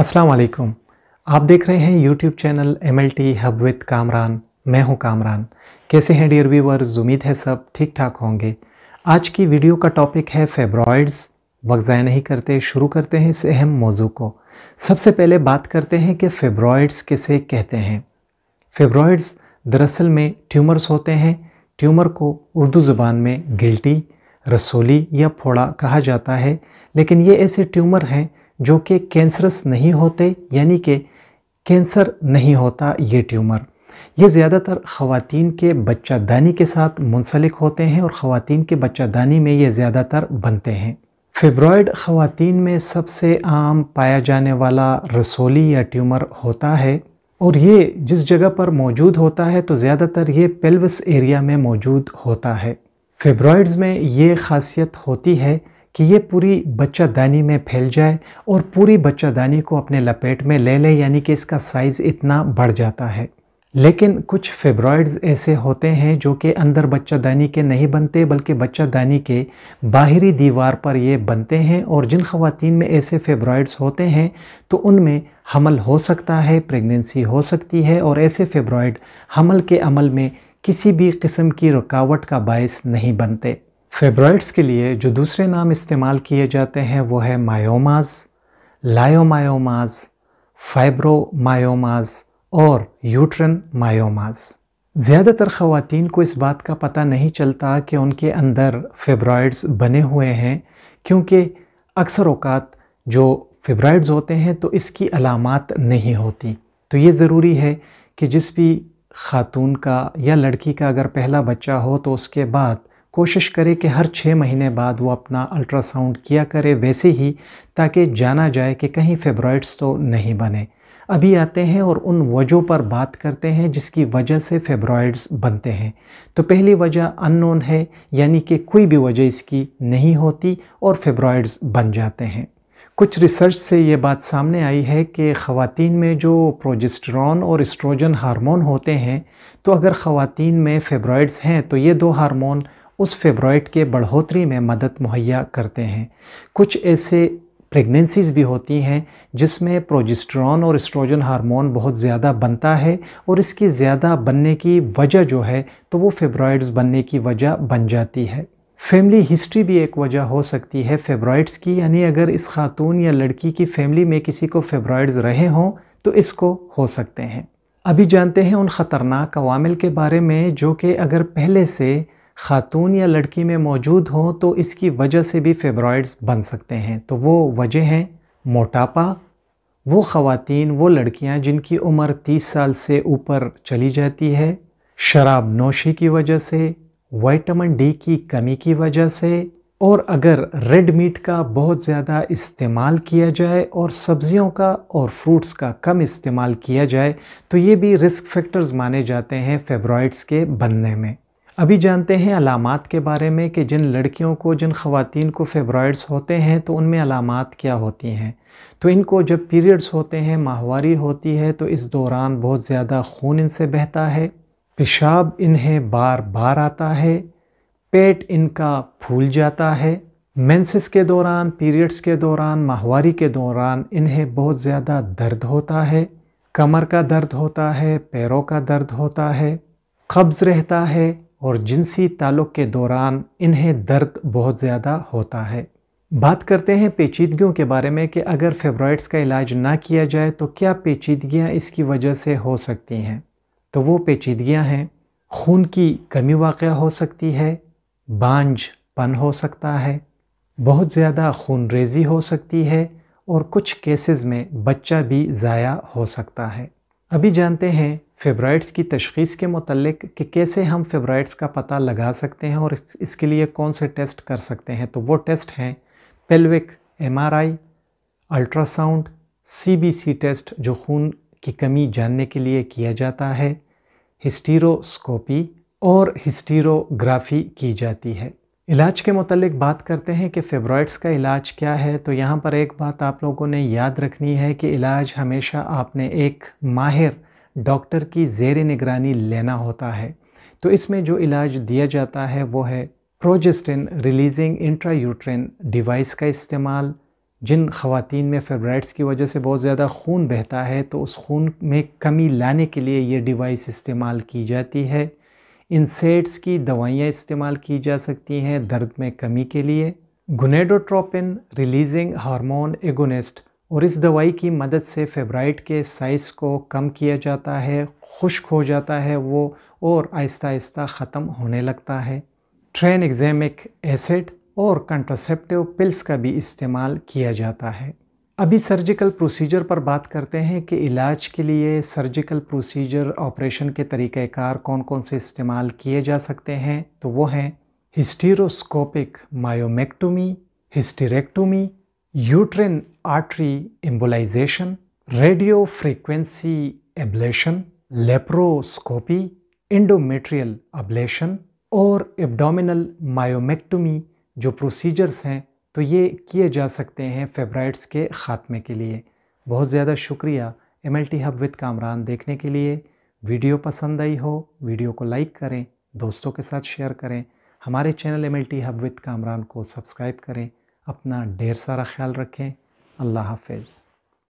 अस्सलाम वालेकुम आप देख रहे हैं YouTube channel M L T hub with Kamran मैं हूं कामरान कैसे हैं डियर व्यूवर्स उम्मीद है सब ठीक ठाक होंगे आज की वीडियो का टॉपिक है फेब्रॉइड्स वक्त ज़ाय नहीं करते शुरू करते हैं इस अहम मौजू को सबसे पहले बात करते हैं कि फेब्रॉइड्स किसे कहते हैं फेब्रॉइड्स दरअसल में ट्यूमर्स होते हैं ट्यूमर को उर्दू ज़ुबान में गिल्टी रसोली या फोड़ा कहा जाता है लेकिन ये ऐसे ट्यूमर हैं जो कि कैंसरस नहीं होते यानी कि कैंसर नहीं होता ये ट्यूमर ये ज़्यादातर ख़वान के बच्चा दानी के साथ मुंसलिक होते हैं और ख़वातीन के बच्चा दानी में ये ज़्यादातर बनते हैं फेब्रॉयड ख़वातीन में सबसे आम पाया जाने वाला रसोली या ट्यूमर होता है और ये जिस जगह पर मौजूद होता है तो ज़्यादातर ये पेल्वस एरिया में मौजूद होता है फेब्रॉयड्स में ये खासियत होती है कि ये पूरी बच्चादानी में फैल जाए और पूरी बच्चादानी को अपने लपेट में ले ले यानी कि इसका साइज़ इतना बढ़ जाता है लेकिन कुछ फेब्रॉयड्स ऐसे होते हैं जो कि अंदर बच्चादानी के नहीं बनते बल्कि बच्चादानी के बाहरी दीवार पर ये बनते हैं और जिन खवतिन में ऐसे फेब्रॉयड्स होते हैं तो उनमें हमल हो सकता है प्रेगनेंसी हो सकती है और ऐसे फेब्रॉयड हमल के अमल में किसी भी किस्म की रुकावट का बायस नहीं बनते फेब्रॉइड्स के लिए जो दूसरे नाम इस्तेमाल किए जाते हैं वो है मायोमास लायोमायोमास फाइब्रोमायोमास और यूट्रन मायोमास ज़्यादातर ख़वातीन को इस बात का पता नहीं चलता कि उनके अंदर फेब्रॉइड्स बने हुए हैं क्योंकि अक्सर अवकात जो फेब्रॉइड्स होते हैं तो इसकी अलामत नहीं होती तो ये ज़रूरी है कि जिस भी ख़ातून का या लड़की का अगर पहला बच्चा हो तो उसके बाद कोशिश करे कि हर छः महीने बाद वो अपना अल्ट्रासाउंड किया करे वैसे ही ताकि जाना जाए कि कहीं फेब्रॉइड्स तो नहीं बने अभी आते हैं और उन वजहों पर बात करते हैं जिसकी वजह से फेब्रॉइड्स बनते हैं तो पहली वजह अननोन है यानी कि कोई भी वजह इसकी नहीं होती और फेब्रॉइड्स बन जाते हैं कुछ रिसर्च से ये बात सामने आई है कि ख़वान में जो प्रोजेस्ट्रॉन और इस्ट्रोजन हार्मोन होते हैं तो अगर ख़वान में फेब्रॉइड्स हैं तो ये दो हार्मोन उस फेब्रॉइड के बढ़ोतरी में मदद मुहैया करते हैं कुछ ऐसे प्रेगनेंसीज़ भी होती हैं जिसमें प्रोजिस्ट्रॉन और एस्ट्रोजन हार्मोन बहुत ज़्यादा बनता है और इसकी ज़्यादा बनने की वजह जो है तो वो फेब्रॉइड्स बनने की वजह बन जाती है फैमिली हिस्ट्री भी एक वजह हो सकती है फेब्रॉइड्स की यानी अगर इस खातून या लड़की की फैमिली में किसी को फेब्रॉइड्स रहे हों तो इसको हो सकते हैं अभी जानते हैं उन ख़तरनाक अवामिल के बारे में जो कि अगर पहले से खातून या लड़की में मौजूद हों तो इसकी वजह से भी फेब्रॉइड्स बन सकते हैं तो वो वजह हैं मोटापा वो ख़वातीन वो लड़कियां जिनकी उम्र 30 साल से ऊपर चली जाती है शराब नोशी की वजह से वाइटामिन डी की कमी की वजह से और अगर रेड मीट का बहुत ज़्यादा इस्तेमाल किया जाए और सब्ज़ियों का और फ्रूट्स का कम इस्तेमाल किया जाए तो ये भी रिस्क फैक्टर्स माने जाते हैं फेब्रॉइड्स के बनने में अभी जानते हैं अलामत के बारे में कि जिन लड़कियों को जिन ख़वान को फेब्रॉइड्स होते हैं तो उनमें अलामत क्या होती हैं तो इनको जब पीरियड्स होते हैं माहवारी होती है तो इस दौरान बहुत ज़्यादा खून इनसे बहता है पेशाब इन्हें बार बार आता है पेट इनका फूल जाता है मेंसेस के दौरान पीरियड्स के दौरान माहवारी के दौरान इन्हें बहुत ज़्यादा दर्द होता है कमर का दर्द होता है पैरों का दर्द होता है कब्ज़ रहता है और जिनसी ताल्लुक़ के दौरान इन्हें दर्द बहुत ज़्यादा होता है बात करते हैं पेचीदगियों के बारे में कि अगर फेब्रॉइड्स का इलाज ना किया जाए तो क्या पेचीदगियाँ इसकी वजह से हो सकती हैं तो वो पेचीदगियाँ हैं खून की कमी वाक़ हो सकती है बांझ पन हो सकता है बहुत ज़्यादा खून रेजी हो सकती है और कुछ केसेस में बच्चा भी ज़ाया हो सकता है अभी जानते हैं फेब्राइड्स की तशीस के मतलब कि कैसे हम फेब्राइड्स का पता लगा सकते हैं और इसके लिए कौन से टेस्ट कर सकते हैं तो वो टेस्ट हैं pelvic MRI, ultrasound CBC test जो खून की कमी जानने के लिए किया जाता है हिस्टीरोस्कोपी और हिस्टीरोग्राफी की जाती है इलाज के मतलब बात करते हैं कि फेब्रॉइड्स का इलाज क्या है तो यहाँ पर एक बात आप लोगों ने याद रखनी है कि इलाज हमेशा आपने एक माहिर डॉक्टर की जेर निगरानी लेना होता है तो इसमें जो इलाज दिया जाता है वो है प्रोजेस्टिन रिलीजिंग इंट्रायूट्रेन डिवाइस का इस्तेमाल जिन खातन में फेबराइट्स की वजह से बहुत ज़्यादा खून बहता है तो उस खून में कमी लाने के लिए ये डिवाइस इस्तेमाल की जाती है इंसेट्स की दवाइयाँ इस्तेमाल की जा सकती हैं दर्द में कमी के लिए गुनेडोट्रोपिन रिलीजिंग हार्मोन एगोनिस्ट और इस दवाई की मदद से फेब्राइट के साइज़ को कम किया जाता है खुश्क हो जाता है वो और आहिस्ता आहिस्ता ख़त्म होने लगता है ट्रेन एग्जेमिक एसिड और कंट्रासेप्टिव पिल्स का भी इस्तेमाल किया जाता है अभी सर्जिकल प्रोसीजर पर बात करते हैं कि इलाज के लिए सर्जिकल प्रोसीजर ऑपरेशन के तरीक़ार कौन कौन से इस्तेमाल किए जा सकते हैं तो वो हैं hysteroscopic myomectomy hysterectomy uterine artery embolization radio frequency ablation laparoscopy endometrial ablation और एब्डोमिनल मायोमेक्टोमी जो प्रोसीजर्स हैं तो ये किए जा सकते हैं फेब्राइट्स के ख़ात्मे के लिए बहुत ज़्यादा शुक्रिया M L T hub with Kamran देखने के लिए वीडियो पसंद आई हो वीडियो को लाइक करें दोस्तों के साथ शेयर करें हमारे channel M L T hub with Kamran को सब्सक्राइब करें अपना ढेर सारा ख्याल रखें अल्लाह हाफिज़